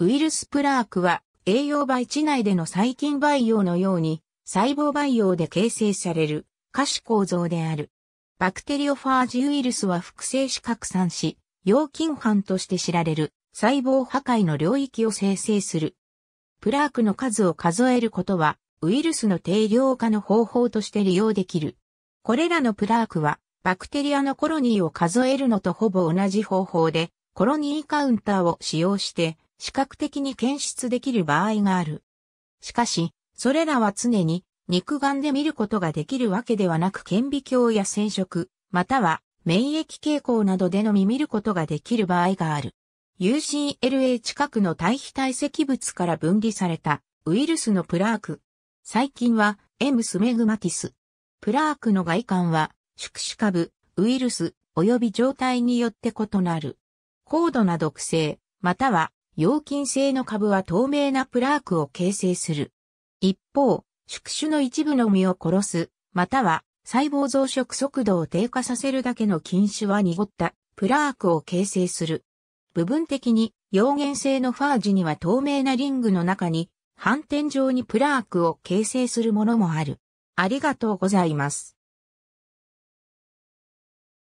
ウイルスプラークは栄養培地内での細菌培養のように細胞培養で形成される可視構造である。バクテリオファージウイルスは複製し拡散し、陽菌斑として知られる細胞破壊の領域を生成する。プラークの数を数えることは、ウイルスの定量化の方法として利用できる。これらのプラークは、バクテリアのコロニーを数えるのとほぼ同じ方法で、コロニーカウンターを使用して、視覚的に検出できる場合がある。しかし、それらは常に肉眼で見ることができるわけではなく顕微鏡や染色、または免疫傾向などでのみ見ることができる場合がある。UCLA 近くの対比体積物から分離されたウイルスのプラーク。最近は M スメグマティス。プラークの外観は宿主株、ウイルス、及び状態によって異なる。高度な毒性、または陽菌性の株は透明なプラークを形成する。一方、宿主の一部の実を殺す、または細胞増殖速度を低下させるだけの菌種は濁ったプラークを形成する。部分的に陽原性のファージには透明なリングの中に反転状にプラークを形成するものもある。ありがとうございます。